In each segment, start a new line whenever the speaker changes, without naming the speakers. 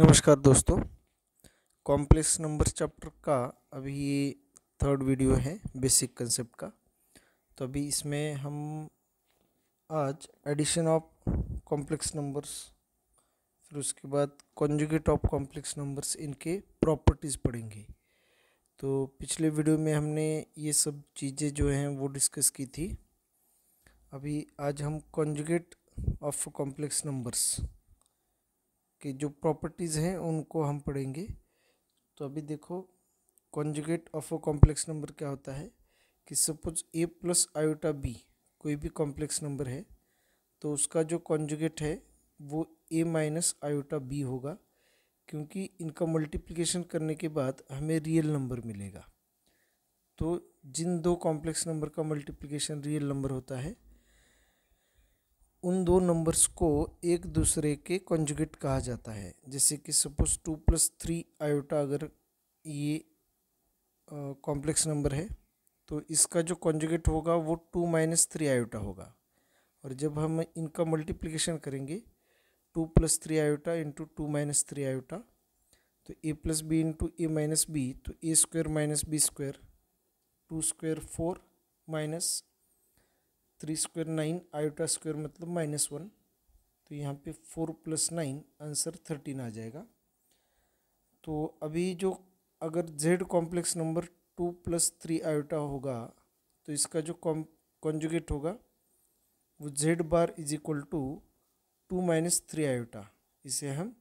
नमस्कार दोस्तों complex number chapter का अभी ये थर्ड वीडियो है बेसिक कंसेप्ट का तो अभी इसमें हम आज एडिशन ऑफ कॉम्प्लेक्स नंबर्स फिर उसके बाद कॉन्जुगेट ऑफ कॉम्प्लेक्स नंबर्स इनके प्रॉपर्टीज़ पढ़ेंगे तो पिछले वीडियो में हमने ये सब चीज़ें जो हैं वो डिस्कस की थी अभी आज हम कॉन्जुगेट ऑफ कॉम्प्लेक्स नंबर्स कि जो प्रॉपर्टीज़ हैं उनको हम पढ़ेंगे तो अभी देखो conjugate of a complex number क्या होता है कि suppose A plus iota B कोई भी कॉम्प्लेक्स नंबर है तो उसका जो कॉन्जुगेट है वो ए माइनस आयोटा बी होगा क्योंकि इनका मल्टीप्लिकेशन करने के बाद हमें रियल नंबर मिलेगा तो जिन दो कॉम्प्लेक्स नंबर का मल्टीप्लिकेशन रियल नंबर होता है उन दो नंबर्स को एक दूसरे के कॉन्जुगेट कहा जाता है जैसे कि suppose two plus three iota अगर ये कॉम्प्लेक्स नंबर है तो इसका जो कॉन्जुगेट होगा वो टू माइनस थ्री आयोटा होगा और जब हम इनका मल्टीप्लिकेशन करेंगे two plus three iota into two minus three iota तो ए plus B into A minus B तो A square minus B square two square four minus three square nine iota square मतलब minus one तो यहाँ पे four plus nine answer thirteen आ जाएगा तो अभी जो अगर Z complex number two plus three iota होगा तो इसका जो कॉम कॉन्जुगेट होगा वो Z bar is equal to two minus three iota इसे हम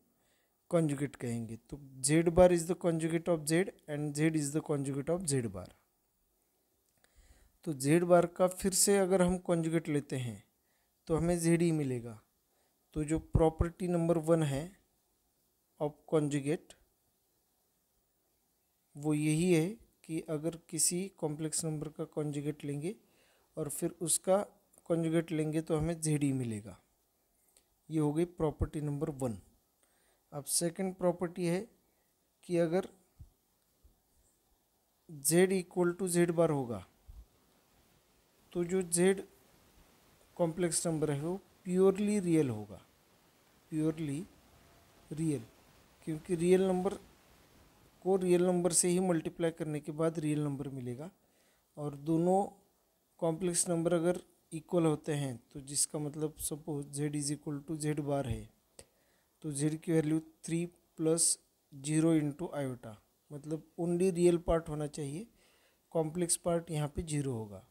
कॉन्जुगेट कहेंगे तो Z bar is the conjugate of Z and Z is the conjugate of Z bar तो जेड बार का फिर से अगर हम कॉन्जुगेट लेते हैं तो हमें जेड ही e मिलेगा तो जो प्रॉपर्टी नंबर वन है ऑफ कॉन्जुगेट वो यही है कि अगर किसी कॉम्प्लेक्स नंबर का कॉन्जुगेट लेंगे और फिर उसका कॉन्जुगेट लेंगे तो हमें जेड ही e मिलेगा ये हो गई प्रॉपर्टी नंबर वन अब सेकंड प्रॉपर्टी है कि अगर Z equal to Z bar होगा तो जो जेड कॉम्प्लेक्स नंबर है वो प्योरली रियल होगा प्योरली रियल क्योंकि रियल नंबर को रियल नंबर से ही मल्टीप्लाई करने के बाद रियल नंबर मिलेगा और दोनों कॉम्प्लेक्स नंबर अगर इक्वल होते हैं तो जिसका मतलब suppose Z is equal to Z bar है तो जेड की value three plus zero into iota मतलब ओनली रियल पार्ट होना चाहिए कॉम्प्लेक्स पार्ट यहाँ पे जीरो होगा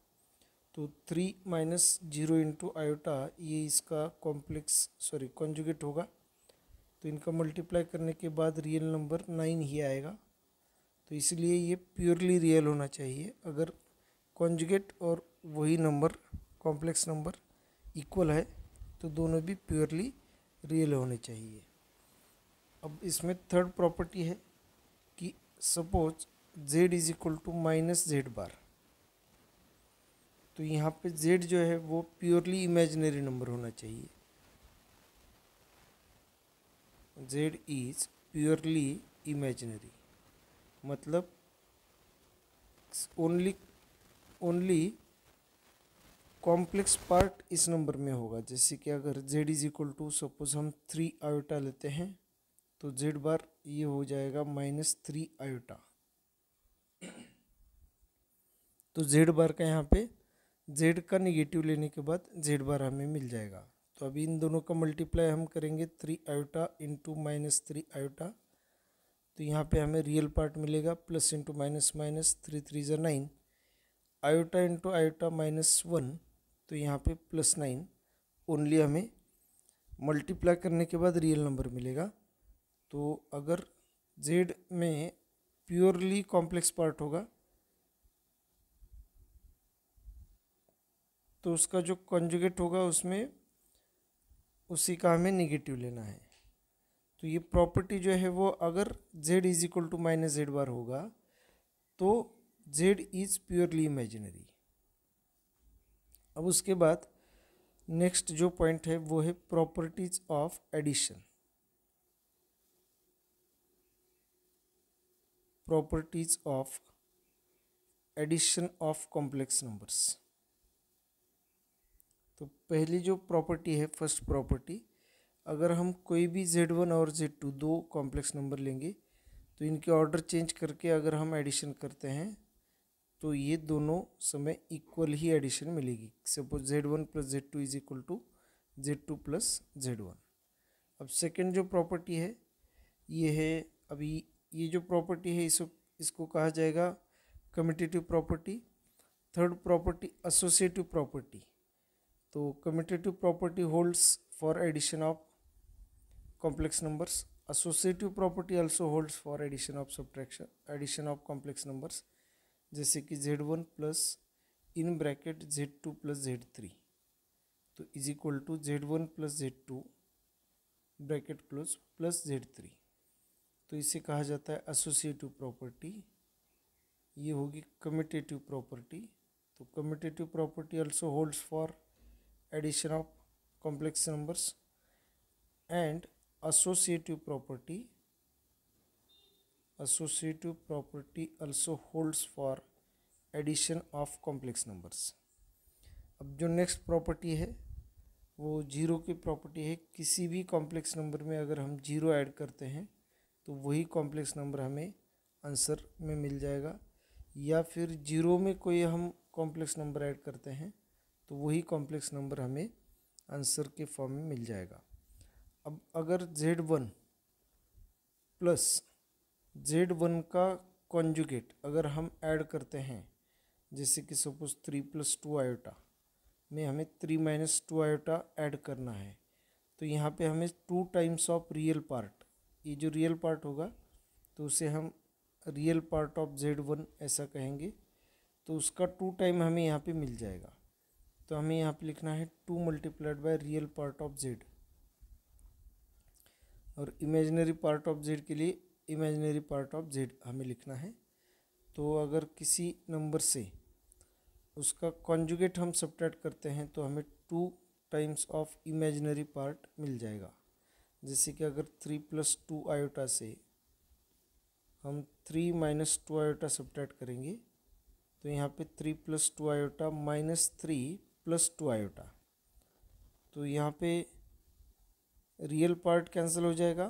तो three minus zero into iota ये इसका कॉम्प्लेक्स सॉरी कॉन्जुगेट होगा तो इनका मल्टीप्लाई करने के बाद रियल नंबर नाइन ही आएगा तो इसलिए ये प्योरली रियल होना चाहिए अगर कॉन्जुगेट और वही नंबर कॉम्प्लेक्स नंबर इक्वल है तो दोनों भी प्योरली रियल होने चाहिए अब इसमें थर्ड प्रॉपर्टी है कि suppose z is equal to minus Z bar तो यहाँ पे जेड जो है वो प्योरली इमेजिनरी नंबर होना चाहिए जेड इज प्योरली इमेजिनरी मतलब ओनली ओनली कॉम्प्लेक्स पार्ट इस नंबर में होगा जैसे कि अगर z is equal to suppose हम थ्री आयोटा लेते हैं तो जेड बार ये हो जाएगा माइनस थ्री आयोटा तो जेड बार का यहाँ पे जेड का निगेटिव लेने के बाद जेड बार हमें मिल जाएगा तो अभी इन दोनों का मल्टीप्लाई हम करेंगे three iota into minus three iota तो यहाँ पे हमें रियल पार्ट मिलेगा plus into minus minus three three जो nine iota into iota minus one तो यहाँ पे प्लस नाइन ओनली हमें मल्टीप्लाई करने के बाद रियल नंबर मिलेगा तो अगर जेड में प्योरली कॉम्प्लेक्स पार्ट होगा तो उसका जो कॉन्जुगेट होगा उसमें उसी का हमें निगेटिव लेना है तो ये प्रॉपर्टी जो है वो अगर z is equal to minus Z bar होगा तो z इज़ प्योरली इमेजिनरी अब उसके बाद नेक्स्ट जो पॉइंट है वो है properties of addition properties of addition of complex numbers तो पहली जो प्रॉपर्टी है फर्स्ट प्रॉपर्टी अगर हम कोई भी जेड वन और जेड टू दो कॉम्प्लेक्स नंबर लेंगे तो इनके ऑर्डर चेंज करके अगर हम एडिशन करते हैं तो ये दोनों समय इक्वल ही एडिशन मिलेगी suppose z one plus z two is equal to z two plus z one अब सेकेंड जो प्रॉपर्टी है ये है अभी ये जो प्रॉपर्टी है इसको इसको कहा जाएगा commutative property third property associative property तो commutative property holds for addition of complex numbers associative property also holds for addition of subtraction addition of complex numbers जैसे कि z one plus in bracket z two plus z three तो is equal to z one plus z two bracket close plus z three तो इसे कहा जाता है associative property ये होगी कम्यूटेटिव प्रॉपर्टी तो commutative property also holds for addition of complex numbers and associative property associative property also holds for addition of complex numbers अब जो next property है वो zero की property है किसी भी complex number में अगर हम zero add करते हैं तो वही complex number हमें answer में मिल जाएगा या फिर zero में कोई हम complex number add करते हैं तो वही कॉम्प्लेक्स नंबर हमें आंसर के फॉर्म में मिल जाएगा अब अगर z one plus z one का कॉन्जुगेट अगर हम ऐड करते हैं जैसे कि suppose three plus two iota में हमें three minus two iota add करना है तो यहाँ पे हमें two times of real part ये जो रियल पार्ट होगा तो उसे हम real part of z one ऐसा कहेंगे तो उसका टू टाइम हमें यहाँ पे मिल जाएगा तो हमें यहाँ पे लिखना है two multiplied by real part of z और इमेजनरी पार्ट ऑफ जेड के लिए इमेजनरी पार्ट ऑफ जेड हमें लिखना है तो अगर किसी नंबर से उसका कॉन्जुगेट हम सब्ट्रैक्ट करते हैं तो हमें two times of imaginary part मिल जाएगा जैसे कि अगर थ्री प्लस टू आयोटा से हम three minus two iota subtract करेंगे तो यहाँ पे three plus two iota minus three plus two iota तो यहाँ पे रियल पार्ट कैंसिल हो जाएगा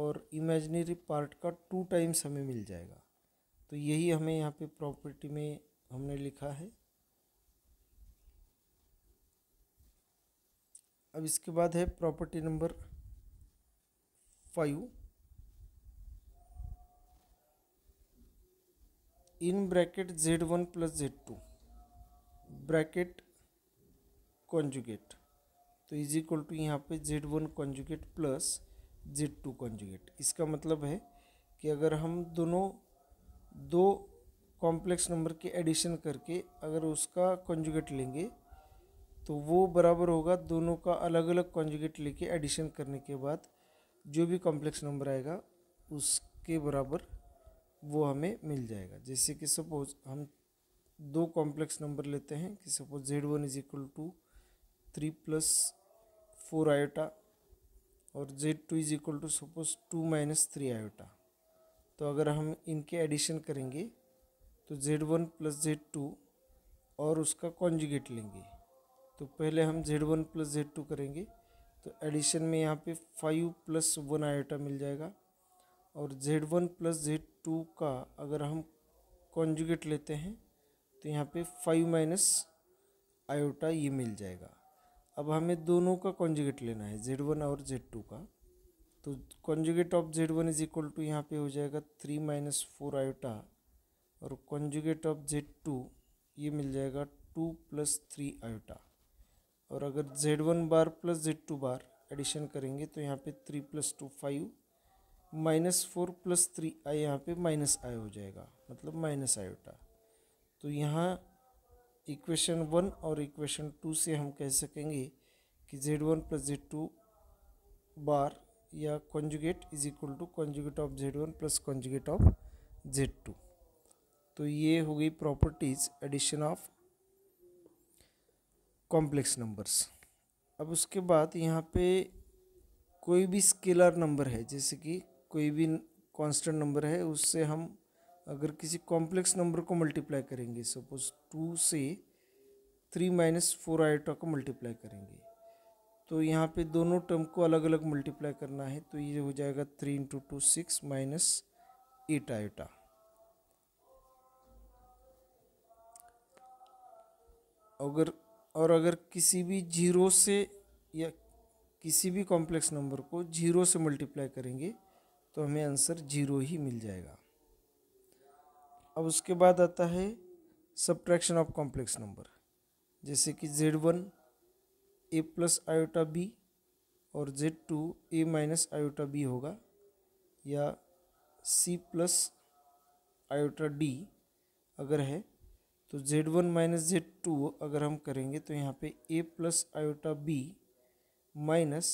और इमेजिनरी पार्ट का टू टाइम्स हमें मिल जाएगा तो यही हमें यहाँ पे प्रॉपर्टी में हमने लिखा है अब इसके बाद है property number five in bracket z one plus z two bracket conjugate तो इज इक्वल टू यहाँ पे z one conjugate plus z two conjugate इसका मतलब है कि अगर हम दोनों दो कॉम्प्लेक्स नंबर के एडिशन करके अगर उसका कॉन्जुगेट लेंगे तो वो बराबर होगा दोनों का अलग अलग कॉन्जुगेट लेके एडिशन करने के बाद जो भी कॉम्प्लेक्स नंबर आएगा उसके बराबर वो हमें मिल जाएगा जैसे कि सपोज़ हम दो कॉम्प्लेक्स नंबर लेते हैं कि suppose z one is equal to three plus four iota और z two is equal to suppose two minus three iota तो अगर हम इनके एडिशन करेंगे तो z one plus z two और उसका कॉन्जुगेट लेंगे तो पहले हम z one plus z two करेंगे तो एडिशन में यहाँ पे फाइव प्लस वन आयोटा मिल जाएगा और z one plus z two का अगर हम कॉन्जुगेट लेते हैं तो यहाँ पे फाइव माइनस आयोटा ये मिल जाएगा अब हमें दोनों का कॉन्जुगेट लेना है जेड वन और जेड टू का तो conjugate of z one is equal to यहाँ पे हो जाएगा थ्री माइनस फोर आयोटा और कॉन्जुगेट ऑफ जेड टू ये मिल जाएगा टू प्लस थ्री आयोटा और अगर z one bar plus z two bar addition करेंगे तो यहाँ पे three plus two five minus four plus three i यहाँ पे माइनस आई हो जाएगा मतलब माइनस आयोटा तो यहाँ इक्वेशन वन और इक्वेशन टू से हम कह सकेंगे कि z one plus z two bar या conjugate is equal to conjugate of z one plus conjugate of z two तो ये हो गई properties addition of complex numbers अब उसके बाद यहाँ पे कोई भी स्केलर नंबर है जैसे कि कोई भी कांस्टेंट नंबर है उससे हम अगर किसी कॉम्प्लेक्स नंबर को मल्टीप्लाई करेंगे सपोज टू से थ्री माइनस फोर आयोटा को मल्टीप्लाई करेंगे तो यहाँ पे दोनों टर्म को अलग अलग मल्टीप्लाई करना है तो ये हो जाएगा three into two six minus eight iota अगर और अगर किसी भी जीरो से या किसी भी कॉम्प्लेक्स नंबर को जीरो से मल्टीप्लाई करेंगे तो हमें आंसर जीरो ही मिल जाएगा अब उसके बाद आता है सब्ट्रैक्शन ऑफ कॉम्प्लेक्स नंबर जैसे कि z one a plus iota b और z two a minus iota b होगा या सी प्लस आयोटा डी अगर है तो z one minus z two अगर हम करेंगे तो यहाँ पे ए plus iota b minus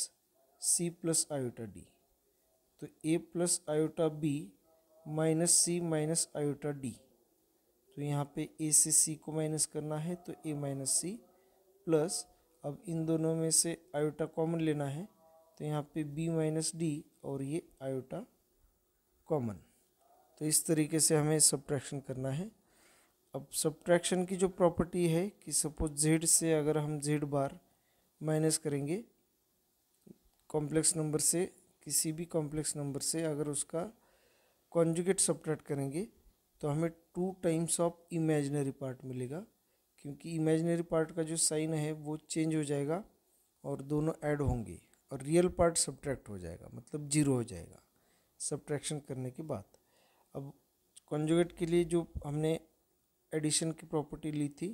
c plus iota d तो ए plus iota b minus c minus iota d तो यहाँ पे ए से सी को माइनस करना है तो ए माइनस सी प्लस अब इन दोनों में से आयोटा कॉमन लेना है तो यहाँ पे बी माइनस डी और ये आयोटा कॉमन तो इस तरीके से हमें सब्ट्रैक्शन करना है अब सब्ट्रैक्शन की जो प्रॉपर्टी है कि सपोज जेड से अगर हम जेड बार माइनस करेंगे कॉम्प्लेक्स नंबर से किसी भी कॉम्प्लेक्स नंबर से अगर उसका कॉन्जुगेट सब्ट्रैक्ट करेंगे तो हमें two times of imaginary part मिलेगा क्योंकि इमेजनरी पार्ट का जो साइन है वो चेंज हो जाएगा और दोनों ऐड होंगे और रियल पार्ट सब्ट्रैक्ट हो जाएगा मतलब जीरो हो जाएगा सब्ट्रैक्शन करने के बाद अब कॉन्जुगेट के लिए जो हमने एडिशन की प्रॉपर्टी ली थी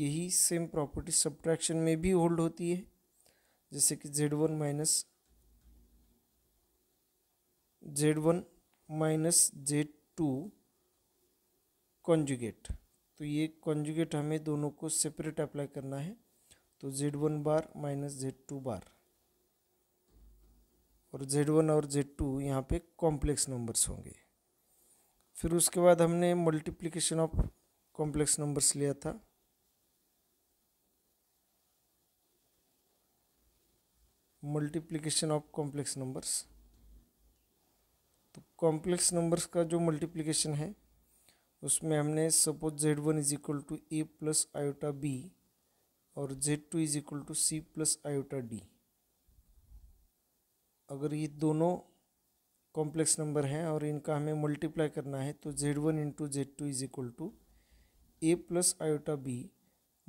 यही सेम प्रॉपर्टी सब्ट्रैक्शन में भी होल्ड होती है जैसे कि z one minus z one minus z two conjugate तो ये कॉन्जुगेट हमें दोनों को सेपरेट अप्लाई करना है तो z one bar minus z two bar और जेड वन और जेड टू यहाँ पे कॉम्प्लेक्स नंबर्स होंगे फिर उसके बाद हमने मल्टीप्लिकेशन ऑफ कॉम्प्लेक्स नंबर्स लिया था multiplication of complex numbers complex numbers का जो मल्टीप्लिकेशन है उसमें हमने suppose z one is equal to a plus iota b और z two is equal to c plus iota d अगर ये दोनों कॉम्प्लेक्स नंबर हैं और इनका हमें मल्टीप्लाई करना है तो z one into z two is equal to a plus iota b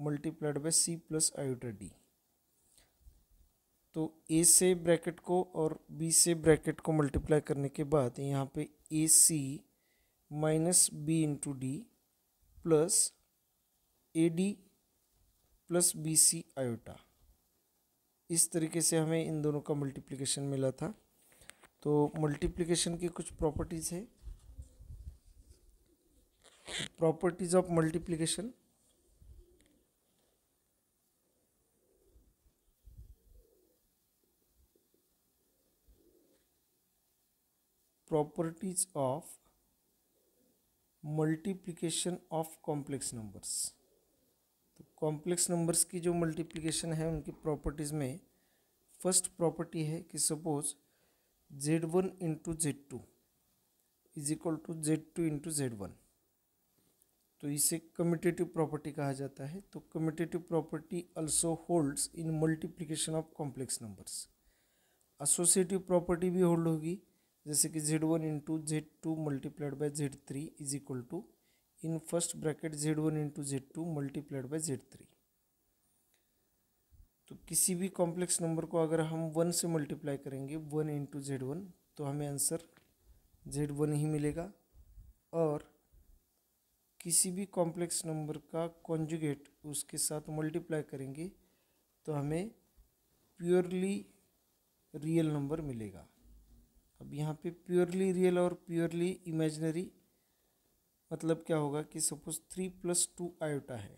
multiplied by c plus iota d तो ए से ब्रैकेट को और बी से ब्रैकेट को मल्टीप्लाई करने के बाद यहाँ पे a c minus b into d plus a d plus b c iota इस तरीके से हमें इन दोनों का मल्टीप्लिकेशन मिला था तो मल्टीप्लिकेशन की कुछ प्रॉपर्टीज़ है properties of multiplication properties of multiplication of complex numbers तो कॉम्प्लेक्स नंबर्स की जो मल्टीप्लिकेशन है उनकी प्रॉपर्टीज़ में फर्स्ट प्रॉपर्टी है कि suppose z one into z two is equal to z two into z one तो इसे कम्यूटेटिव प्रॉपर्टी कहा जाता है तो commutative property also holds in multiplication of complex numbers associative property भी होल्ड होगी जैसे कि z one into z two multiplied by z three is equal to in first bracket z one into z two multiplied by z three तो किसी भी complex number को अगर हम वन से मल्टीप्लाई करेंगे वन इंटू जेड वन तो हमें आंसर जेड वन ही मिलेगा और किसी भी कॉम्प्लेक्स नंबर का कॉन्जुगेट उसके साथ मल्टीप्लाई करेंगे तो हमें प्योरली रियल नंबर मिलेगा अब यहाँ पे प्योरली रियल और प्योरली इमेजनरी मतलब क्या होगा कि suppose three plus two iota है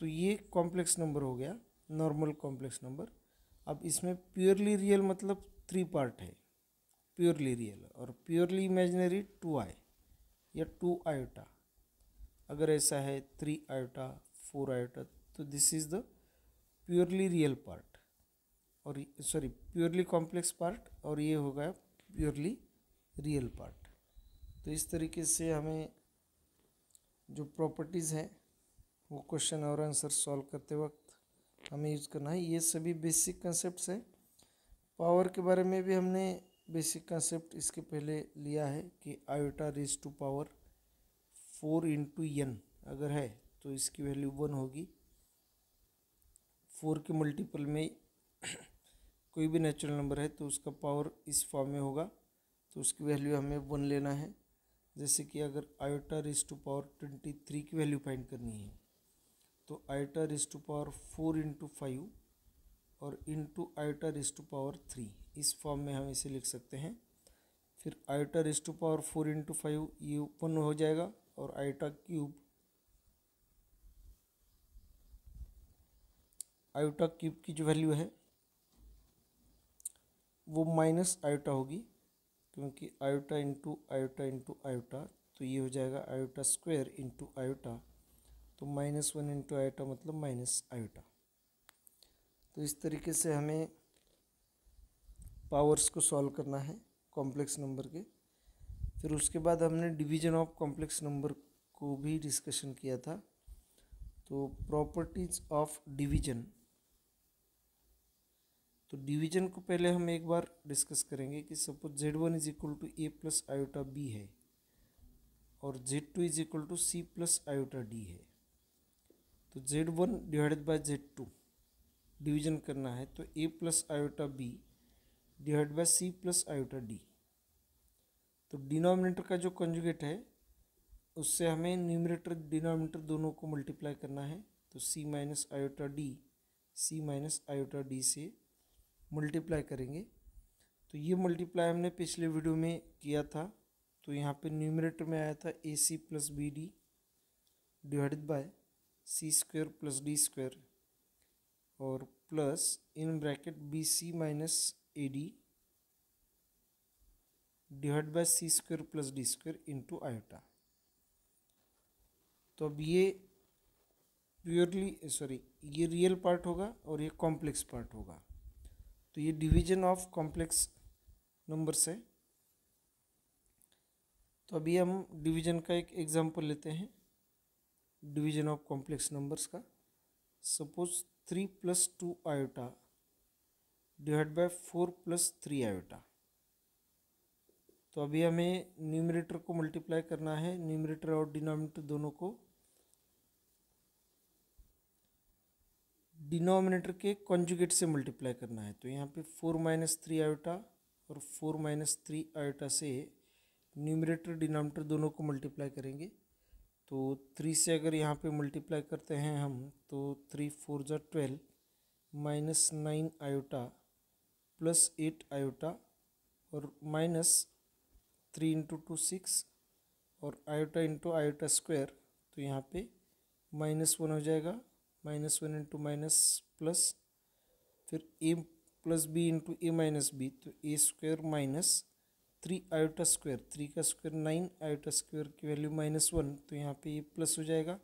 तो ये कॉम्प्लेक्स नंबर हो गया नॉर्मल कॉम्प्लेक्स नंबर अब इसमें प्योरली रियल मतलब थ्री पार्ट है प्योरली रियल और प्योरली इमेजनरी टू आई या टू आयोटा अगर ऐसा है थ्री आयोटा फोर आयोटा तो this is the purely real part और सॉरी प्योरली कॉम्प्लेक्स पार्ट और ये होगा प्योरली रियल पार्ट तो इस तरीके से हमें जो प्रॉपर्टीज़ हैं वो क्वेश्चन और आंसर सॉल्व करते वक्त हमें यूज़ करना है ये सभी बेसिक कंसेप्ट हैं पावर के बारे में भी हमने बेसिक कंसेप्ट इसके पहले लिया है कि iota raise to power four into n अगर है तो इसकी वैल्यू वन होगी फोर के मल्टीपल में कोई भी नेचुरल नंबर है तो उसका पावर इस फॉर्म में होगा तो उसकी वैल्यू हमें वन लेना है जैसे कि अगर iota raise to power twenty three की वैल्यू फाइंड करनी है तो iota raise to power four into five और into iota raise to power three इस फॉर्म में हम इसे लिख सकते हैं फिर iota raise to power four into five ये वन हो जाएगा और आयोटा क्यूब आयोटा क्यूब की जो वैल्यू है वो माइनस आयोटा होगी क्योंकि iota into iota into iota तो ये हो जाएगा आयोटा स्क्वायर इंटू आयोटा तो माइनस वन इंटू आयोटा मतलब माइनस आयोटा तो इस तरीके से हमें पावर्स को सॉल्व करना है कॉम्प्लेक्स नंबर के फिर उसके बाद हमने डिवीजन ऑफ कॉम्प्लेक्स नंबर को भी डिस्कशन किया था तो प्रॉपर्टीज़ ऑफ डिवीजन तो डिवीजन को पहले हम एक बार डिस्कस करेंगे कि suppose z one is equal to a plus iota b है और z two is equal to c plus iota d है तो z one divided by z two division करना है तो ए plus iota b divide by c plus iota d तो denominator का जो कंजुगेट है उससे हमें न्यूमिनेटर डिनोमिनेटर दोनों को मल्टीप्लाई करना है तो c minus iota d c minus iota d से मल्टीप्लाई करेंगे तो ये मल्टीप्लाई हमने पिछले वीडियो में किया था तो यहाँ पे न्यूमरेटर में आया था A C plus B D divided by C square plus D square और plus in bracket B C minus A D divide by C square plus D square into iota तो अब ये प्योरली सॉरी ये real part होगा और ये complex part होगा तो ये डिवीजन ऑफ कॉम्प्लेक्स नंबर्स है तो अभी हम डिवीजन का एक एग्जांपल लेते हैं डिवीजन ऑफ कॉम्प्लेक्स नंबर्स का suppose three plus two iota divide by four plus three iota तो अभी हमें न्यूमरेटर को मल्टीप्लाई करना है न्यूमरेटर और डिनोमिनेटर दोनों को डिनोमिनेटर के कॉन्जुगेट से मल्टीप्लाई करना है तो यहाँ पे फोर माइनस थ्री आयोटा और फोर माइनस थ्री आयोटा से न्यूमिनेटर डिनोमिनेटर दोनों को मल्टीप्लाई करेंगे तो थ्री से अगर यहाँ पे मल्टीप्लाई करते हैं हम तो थ्री फोर जो twelve minus nine iota plus eight iota और minus three into two six और आयोटा इंटू आयोटा स्क्वायर तो यहाँ पे माइनस वन हो जाएगा minus one into minus plus फिर A plus B into A minus B तो A square minus three iota square three का स्क्वायर नाइन आयोटा स्क्वायर की वैल्यू माइनस वन तो यहाँ पे ए प्लस हो जाएगा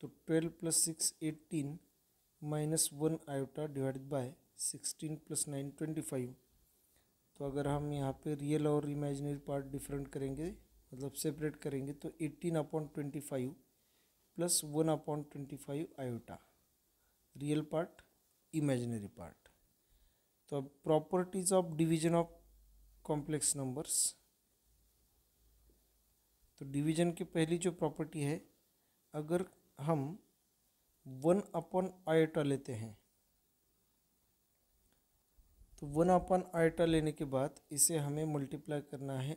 तो twelve plus six eighteen minus one iota divided by sixteen plus nine twenty five तो अगर हम यहाँ पे रियल और इमेजिनरी पार्ट डिफरेंट करेंगे मतलब सेपरेट करेंगे तो eighteen upon twenty five plus one upon twenty five iota real part imaginary part तो अब properties of division of complex numbers तो डिवीजन की पहली जो प्रॉपर्टी है अगर हम वन अपॉन आयोटा लेते हैं तो वन अपॉन आयोटा लेने के बाद इसे हमें मल्टीप्लाई करना है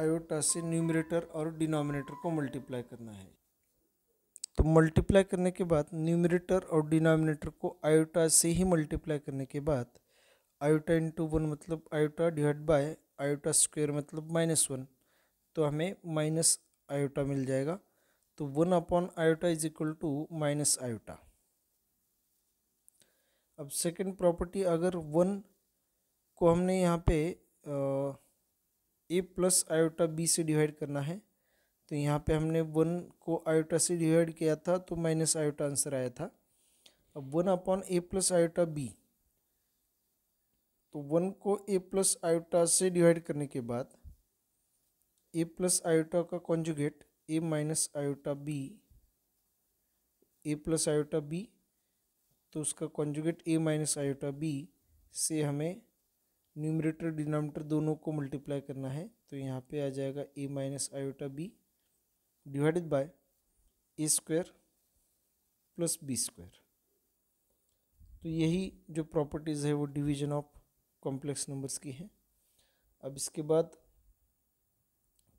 आयोटा से न्यूमरेटर और डिनोमिनेटर को मल्टीप्लाई करना है तो मल्टीप्लाई करने के बाद न्यूमरेटर और डिनोमिनेटर को आयोटा से ही मल्टीप्लाई करने के बाद आयोटा इंटू वन मतलब iota divide by iota square मतलब माइनस वन तो हमें माइनस आयोटा मिल जाएगा तो one upon iota is equal to minus iota अब सेकंड प्रॉपर्टी अगर वन को हमने यहाँ पे आ, ए प्लस आयोटा बी से डिवाइड करना है तो यहाँ पे हमने वन को आयोटा से डिवाइड किया था तो माइनस आयोटा आंसर आया था अब one upon A plus iota B तो वन को ए प्लस आयोटा से डिवाइड करने के बाद ए प्लस आयोटा का conjugate A minus iota B A plus iota B तो उसका conjugate A minus iota B से हमें न्यूमरेटर डिनोमीटर दोनों को मल्टीप्लाई करना है तो यहाँ पे आ जाएगा A minus iota B divided by A square plus B square तो यही जो प्रॉपर्टीज़ है वो डिवीजन ऑफ कॉम्प्लेक्स नंबर्स की है अब इसके बाद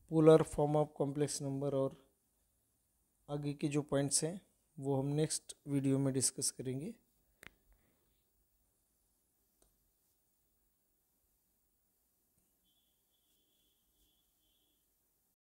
polar form of complex number और आगे के जो पॉइंट्स हैं वो हम नेक्स्ट वीडियो में डिस्कस करेंगे